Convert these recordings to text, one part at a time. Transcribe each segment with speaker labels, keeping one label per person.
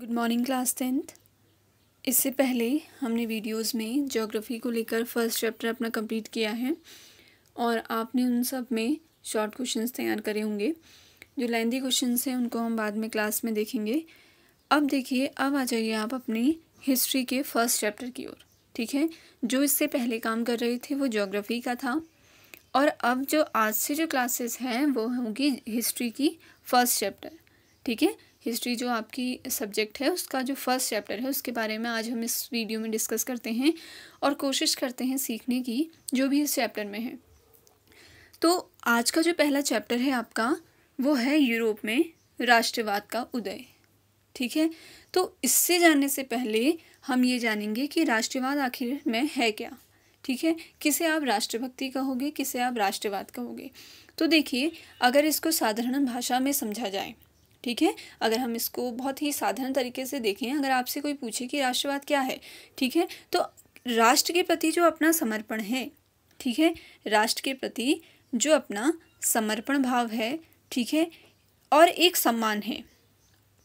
Speaker 1: good morning class tenth इससे पहले हमने वीडियोस में ज्योग्राफी को लेकर फर्स्ट चैप्टर अपना कंप्लीट किया है और आपने उन सब में शॉर्ट क्वेश्चंस तैयार करे होंगे जो लेंदी क्वेश्चन हैं उनको हम बाद में क्लास में देखेंगे अब देखिए अब आ जाइए आप अपनी हिस्ट्री के फर्स्ट चैप्टर की ओर ठीक है जो इससे पहले काम कर रहे थे वो जोग्राफी का था और अब जो आज से जो क्लासेस हैं वो होंगी हिस्ट्री की फर्स्ट चैप्टर ठीक है हिस्ट्री जो आपकी सब्जेक्ट है उसका जो फर्स्ट चैप्टर है उसके बारे में आज हम इस वीडियो में डिस्कस करते हैं और कोशिश करते हैं सीखने की जो भी इस चैप्टर में है तो आज का जो पहला चैप्टर है आपका वो है यूरोप में राष्ट्रवाद का उदय ठीक है तो इससे जानने से पहले हम ये जानेंगे कि राष्ट्रवाद आखिर में है क्या ठीक है किसे आप राष्ट्रभक्ति कहोगे किसे आप राष्ट्रवाद कहोगे तो देखिए अगर इसको साधारण भाषा में समझा जाए ठीक है अगर हम इसको बहुत ही साधारण तरीके से देखें अगर आपसे कोई पूछे कि राष्ट्रवाद क्या है ठीक है तो राष्ट्र के प्रति जो अपना समर्पण है ठीक है राष्ट्र के प्रति जो अपना समर्पण भाव है ठीक है और एक सम्मान है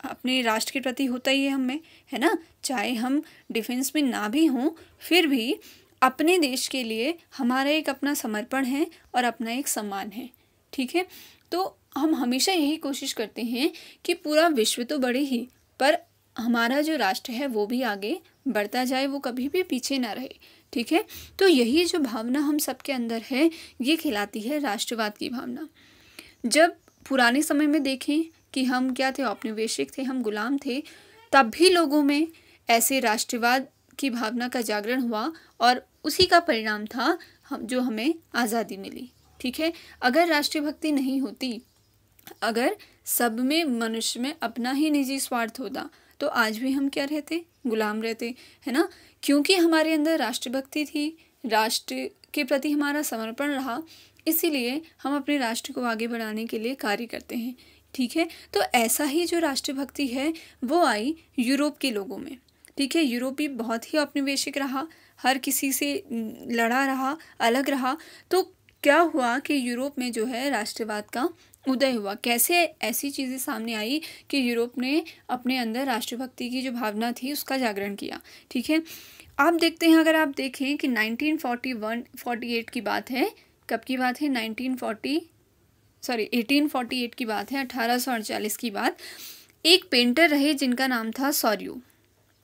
Speaker 1: अपने राष्ट्र के प्रति होता ही है हमें है ना चाहे हम डिफेंस में ना भी हों फिर भी अपने देश के लिए हमारा एक अपना समर्पण है और अपना एक सम्मान है ठीक है तो हम हमेशा यही कोशिश करते हैं कि पूरा विश्व तो बढ़े ही पर हमारा जो राष्ट्र है वो भी आगे बढ़ता जाए वो कभी भी पीछे ना रहे ठीक है तो यही जो भावना हम सबके अंदर है ये खिलाती है राष्ट्रवाद की भावना जब पुराने समय में देखें कि हम क्या थे औपनिवेशिक थे हम गुलाम थे तब भी लोगों में ऐसे राष्ट्रवाद की भावना का जागरण हुआ और उसी का परिणाम था हम जो हमें आज़ादी मिली ठीक है अगर राष्ट्रीय भक्ति नहीं होती अगर सब में मनुष्य में अपना ही निजी स्वार्थ होता तो आज भी हम क्या रहते गुलाम रहते है ना क्योंकि हमारे अंदर राष्ट्रभक्ति थी राष्ट्र के प्रति हमारा समर्पण रहा इसीलिए हम अपने राष्ट्र को आगे बढ़ाने के लिए कार्य करते हैं ठीक है तो ऐसा ही जो राष्ट्रभक्ति है वो आई यूरोप के लोगों में ठीक है यूरोप भी बहुत ही औपनिवेशिक रहा हर किसी से लड़ा रहा अलग रहा तो क्या हुआ कि यूरोप में जो है राष्ट्रवाद का उदय हुआ कैसे ऐसी चीज़ें सामने आई कि यूरोप ने अपने अंदर राष्ट्रभक्ति की जो भावना थी उसका जागरण किया ठीक है आप देखते हैं अगर आप देखें कि 1941 48 की बात है कब की बात है 1940 सॉरी 1848 की बात है अठारह की बात एक पेंटर रहे जिनका नाम था सॉरियू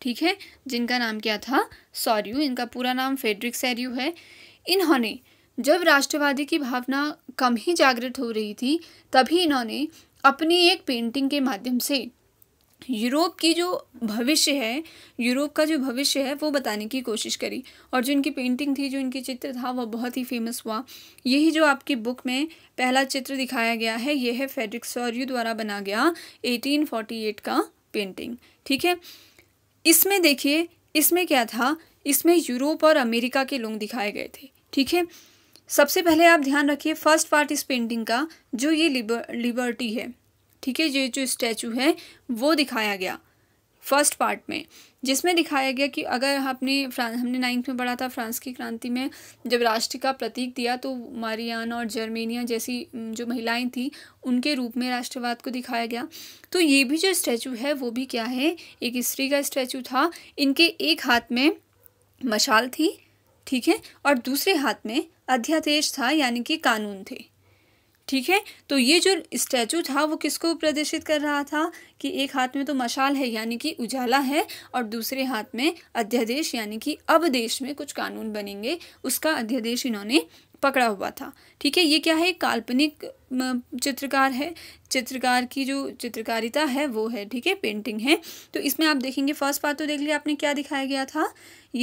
Speaker 1: ठीक है जिनका नाम क्या था सौर्यू इनका पूरा नाम फेडरिक सैर्यू है इन्होंने जब राष्ट्रवादी की भावना कम ही जागृत हो रही थी तभी इन्होंने अपनी एक पेंटिंग के माध्यम से यूरोप की जो भविष्य है यूरोप का जो भविष्य है वो बताने की कोशिश करी और जो इनकी पेंटिंग थी जो इनकी चित्र था वो बहुत ही फेमस हुआ यही जो आपकी बुक में पहला चित्र दिखाया गया है यह है फेडरिक सौर्यू द्वारा बना गया 1848 का पेंटिंग ठीक है इसमें देखिए इसमें क्या था इसमें यूरोप और अमेरिका के लोग दिखाए गए थे ठीक है सबसे पहले आप ध्यान रखिए फर्स्ट पार्ट इस पेंटिंग का जो ये लिबर लिबर्टी है ठीक है ये जो स्टैचू है वो दिखाया गया फर्स्ट पार्ट में जिसमें दिखाया गया कि अगर आपने फ्रांस हमने नाइन्थ में पढ़ा था फ्रांस की क्रांति में जब राष्ट्र का प्रतीक दिया तो मारियान और जर्मेनिया जैसी जो महिलाएं थी उनके रूप में राष्ट्रवाद को दिखाया गया तो ये भी जो स्टैचू है वो भी क्या है एक स्त्री का स्टैचू था इनके एक हाथ में मशाल थी ठीक है और दूसरे हाथ में अध्यादेश था यानी कि कानून थे ठीक है तो ये जो स्टैचू था वो किसको प्रदर्शित कर रहा था कि एक हाथ में तो मशाल है यानी कि उजाला है और दूसरे हाथ में अध्यादेश यानी कि अब देश में कुछ कानून बनेंगे उसका अध्यादेश इन्होंने पकड़ा हुआ था ठीक है ये क्या है काल्पनिक चित्रकार है चित्रकार की जो चित्रकारिता है वो है ठीक है पेंटिंग है तो इसमें आप देखेंगे फर्स्ट पार्ट तो देख लिया आपने क्या दिखाया गया था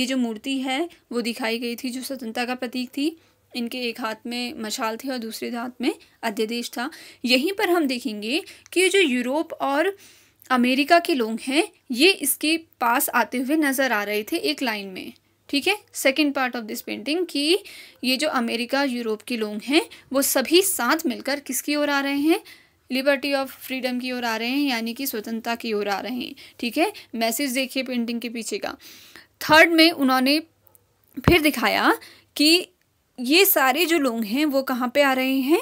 Speaker 1: ये जो मूर्ति है वो दिखाई गई थी जो स्वतंत्रता का प्रतीक थी इनके एक हाथ में मशाल थी और दूसरे हाथ में अध्यादेश था यहीं पर हम देखेंगे कि जो यूरोप और अमेरिका के लोग हैं ये इसके पास आते हुए नज़र आ रहे थे एक लाइन में ठीक है second part of this painting कि ये जो अमेरिका यूरोप के लोग हैं वो सभी साथ मिलकर किसकी ओर आ रहे हैं लिबर्टी ऑफ फ्रीडम की ओर आ रहे हैं यानी कि स्वतंत्रता की ओर आ रहे हैं ठीक है मैसेज देखिए पेंटिंग के पीछे का थर्ड में उन्होंने फिर दिखाया कि ये सारे जो लोग हैं वो कहाँ पे आ रहे हैं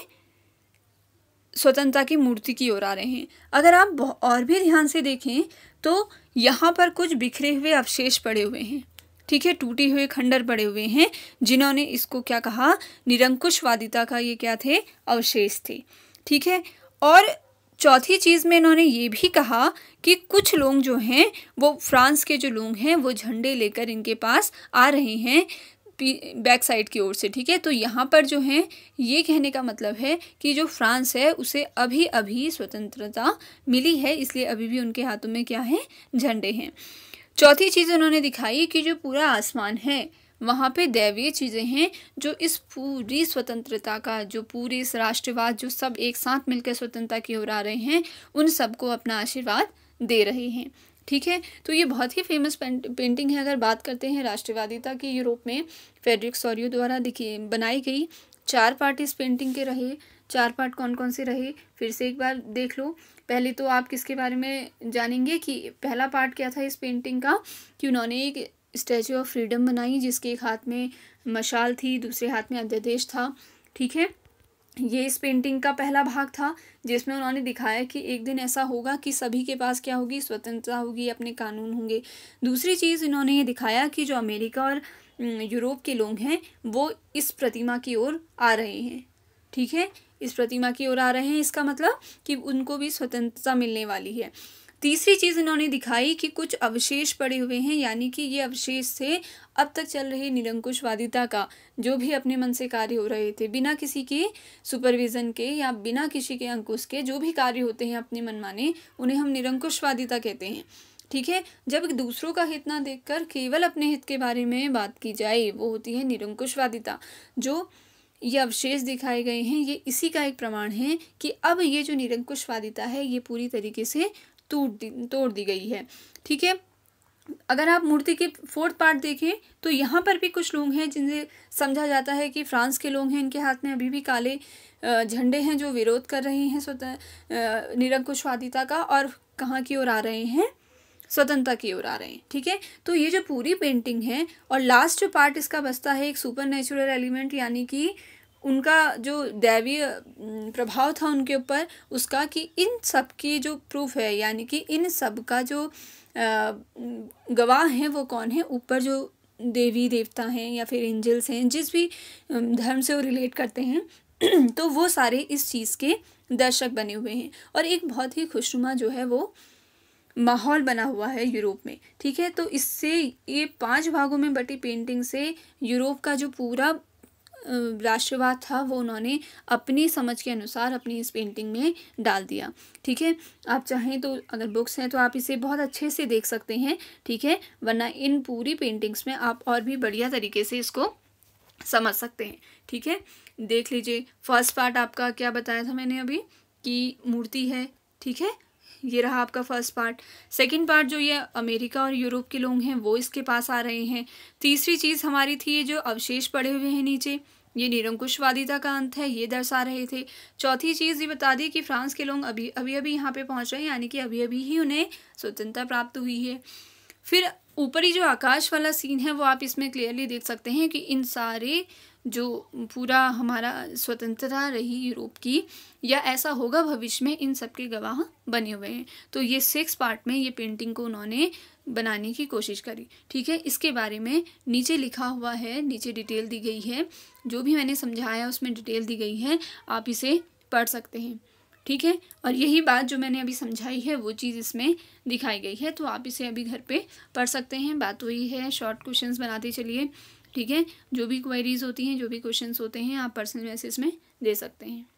Speaker 1: स्वतंत्रता की मूर्ति की ओर आ रहे हैं अगर आप और भी ध्यान से देखें तो यहाँ पर कुछ बिखरे हुए अवशेष पड़े हुए हैं ठीक है टूटे हुए खंडर पड़े हुए हैं जिन्होंने इसको क्या कहा निरंकुशवादिता का ये क्या थे अवशेष थे ठीक है और चौथी चीज़ में इन्होंने ये भी कहा कि कुछ लोग जो हैं वो फ्रांस के जो लोग हैं वो झंडे लेकर इनके पास आ रहे हैं बैक साइड की ओर से ठीक है तो यहाँ पर जो है ये कहने का मतलब है कि जो फ्रांस है उसे अभी अभी स्वतंत्रता मिली है इसलिए अभी भी उनके हाथों में क्या है झंडे हैं चौथी चीज़ उन्होंने दिखाई कि जो पूरा आसमान है वहाँ पे दैवीय चीज़ें हैं जो इस पूरी स्वतंत्रता का जो पूरे इस राष्ट्रवाद जो सब एक साथ मिलकर स्वतंत्रता की ओर आ रहे हैं उन सबको अपना आशीर्वाद दे रहे हैं ठीक है तो ये बहुत ही फेमस पेंटिंग है अगर बात करते हैं राष्ट्रवादिता की यूरोप में फेडरिक सॉरियो द्वारा दिखी बनाई गई चार पार्ट इस पेंटिंग के रहे चार पार्ट कौन कौन से रहे फिर से एक बार देख लो पहले तो आप किसके बारे में जानेंगे कि पहला पार्ट क्या था इस पेंटिंग का कि उन्होंने एक स्टैचू ऑफ फ्रीडम बनाई जिसके एक हाथ में मशाल थी दूसरे हाथ में अध्यादेश था ठीक है ये इस पेंटिंग का पहला भाग था जिसमें उन्होंने दिखाया कि एक दिन ऐसा होगा कि सभी के पास क्या होगी स्वतंत्रता होगी अपने कानून होंगे दूसरी चीज़ इन्होंने ये दिखाया कि जो अमेरिका और यूरोप के लोग हैं वो इस प्रतिमा की ओर आ रहे हैं ठीक है इस प्रतिमा की ओर आ रहे हैं इसका मतलब कि उनको भी स्वतंत्रता मिलने वाली है तीसरी चीज़ इन्होंने दिखाई कि कुछ अवशेष पड़े हुए हैं यानी कि ये अवशेष थे अब तक चल रही निरंकुशवादिता का जो भी अपने मन से कार्य हो रहे थे बिना किसी के सुपरविज़न के या बिना किसी के अंकुश के जो भी कार्य होते हैं अपने मनमाने उन्हें हम निरंकुशवादिता कहते हैं ठीक है जब दूसरों का हित ना देख केवल अपने हित के बारे में बात की जाए वो होती है निरंकुशवादिता जो ये अवशेष दिखाए गए हैं ये इसी का एक प्रमाण है कि अब ये जो निरंकुशवादिता है ये पूरी तरीके से तोड़ दी तोड़ दी गई है ठीक है अगर आप मूर्ति के फोर्थ पार्ट देखें तो यहाँ पर भी कुछ लोग हैं जिन्हें समझा जाता है कि फ्रांस के लोग हैं इनके हाथ में अभी भी काले झंडे हैं जो विरोध कर रहे हैं स्वतः निरंकुशवादिता का और कहाँ की ओर आ रहे हैं स्वतंत्रता की ओर आ रहे हैं ठीक है तो ये जो पूरी पेंटिंग है और लास्ट जो पार्ट इसका बसता है एक सुपर नेचुरल एलिमेंट यानी कि उनका जो दैवीय प्रभाव था उनके ऊपर उसका कि इन सब की जो प्रूफ है यानी कि इन सब का जो गवाह है वो कौन है ऊपर जो देवी देवता हैं या फिर एंजल्स हैं जिस भी धर्म से वो रिलेट करते हैं तो वो सारे इस चीज़ के दर्शक बने हुए हैं और एक बहुत ही खुशनुमा जो है वो माहौल बना हुआ है यूरोप में ठीक है तो इससे ये पांच भागों में बटी पेंटिंग से यूरोप का जो पूरा राष्ट्रवाद था वो उन्होंने अपनी समझ के अनुसार अपनी इस पेंटिंग में डाल दिया ठीक है आप चाहें तो अगर बुक्स हैं तो आप इसे बहुत अच्छे से देख सकते हैं ठीक है वरना इन पूरी पेंटिंग्स में आप और भी बढ़िया तरीके से इसको समझ सकते हैं ठीक है देख लीजिए फर्स्ट पार्ट आपका क्या बताया था मैंने अभी कि मूर्ति है ठीक है ये रहा आपका फर्स्ट पार्ट सेकंड पार्ट जो ये अमेरिका और यूरोप के लोग हैं वो इसके पास आ रहे हैं तीसरी चीज़ हमारी थी ये जो अवशेष पड़े हुए हैं नीचे ये निरंकुशवादिता का अंत है ये दर्शा रहे थे चौथी चीज़ ये बता दी कि फ्रांस के लोग अभी अभी अभी यहाँ पे पहुँच रहे हैं यानी कि अभी अभी ही उन्हें स्वतंत्रता प्राप्त हुई है फिर ऊपरी जो आकाश वाला सीन है वो आप इसमें क्लियरली देख सकते हैं कि इन सारे जो पूरा हमारा स्वतंत्रता रही यूरोप की या ऐसा होगा भविष्य में इन सब के गवाह बने हुए हैं तो ये सिक्स पार्ट में ये पेंटिंग को उन्होंने बनाने की कोशिश करी ठीक है इसके बारे में नीचे लिखा हुआ है नीचे डिटेल दी गई है जो भी मैंने समझाया उसमें डिटेल दी गई है आप इसे पढ़ सकते हैं ठीक है और यही बात जो मैंने अभी समझाई है वो चीज़ इसमें दिखाई गई है तो आप इसे अभी घर पे पढ़ सकते हैं बात वही तो है शॉर्ट क्वेश्चंस बनाते चलिए ठीक है जो भी क्वेरीज होती हैं जो भी क्वेश्चन होते हैं आप पर्सनल मैसेज में दे सकते हैं